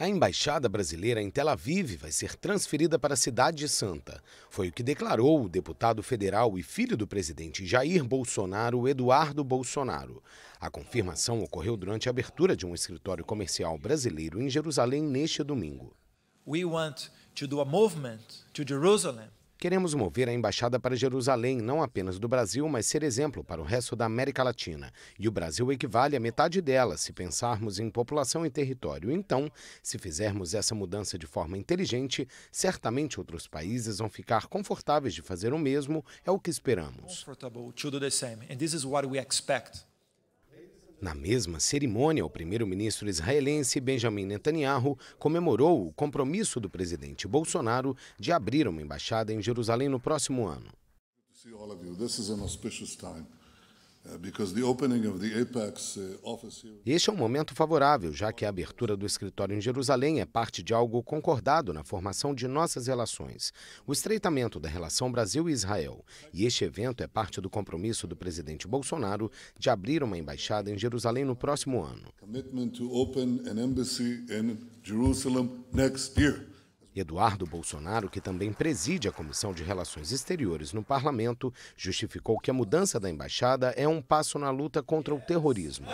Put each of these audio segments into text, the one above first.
A embaixada brasileira em Tel Aviv vai ser transferida para a Cidade Santa. Foi o que declarou o deputado federal e filho do presidente Jair Bolsonaro, Eduardo Bolsonaro. A confirmação ocorreu durante a abertura de um escritório comercial brasileiro em Jerusalém neste domingo. We want to do a movement to Jerusalem Queremos mover a embaixada para Jerusalém, não apenas do Brasil, mas ser exemplo para o resto da América Latina. E o Brasil equivale a metade dela, se pensarmos em população e território. Então, se fizermos essa mudança de forma inteligente, certamente outros países vão ficar confortáveis de fazer o mesmo, é o que esperamos. Na mesma cerimônia, o primeiro-ministro israelense Benjamin Netanyahu comemorou o compromisso do presidente Bolsonaro de abrir uma embaixada em Jerusalém no próximo ano. Uh, uh, este é um momento favorável, já que a abertura do escritório em Jerusalém é parte de algo concordado na formação de nossas relações, o estreitamento da relação Brasil Israel. E este evento é parte do compromisso do presidente Bolsonaro de abrir uma embaixada em Jerusalém no próximo ano. Commitment to open an embassy in Jerusalem next year. Eduardo Bolsonaro, que também preside a Comissão de Relações Exteriores no parlamento, justificou que a mudança da embaixada é um passo na luta contra o terrorismo.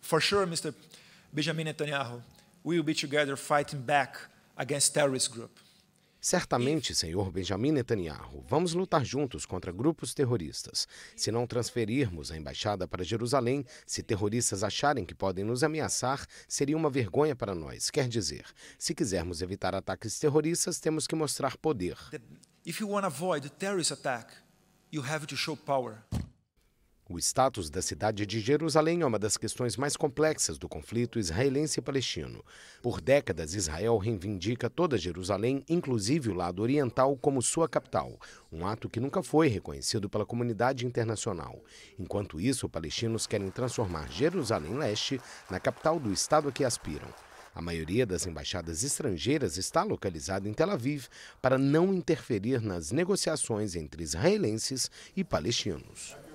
For sure, Mr. Benjamin Netanyahu, we will be together fighting back against terrorist Certamente, senhor Benjamin Netanyahu, vamos lutar juntos contra grupos terroristas. Se não transferirmos a embaixada para Jerusalém, se terroristas acharem que podem nos ameaçar, seria uma vergonha para nós. Quer dizer, se quisermos evitar ataques terroristas, temos que mostrar poder. Se você want evitar avoid terrorist attack, you have to show o status da cidade de Jerusalém é uma das questões mais complexas do conflito israelense-palestino. Por décadas, Israel reivindica toda Jerusalém, inclusive o lado oriental, como sua capital, um ato que nunca foi reconhecido pela comunidade internacional. Enquanto isso, palestinos querem transformar Jerusalém-Leste na capital do estado a que aspiram. A maioria das embaixadas estrangeiras está localizada em Tel Aviv para não interferir nas negociações entre israelenses e palestinos.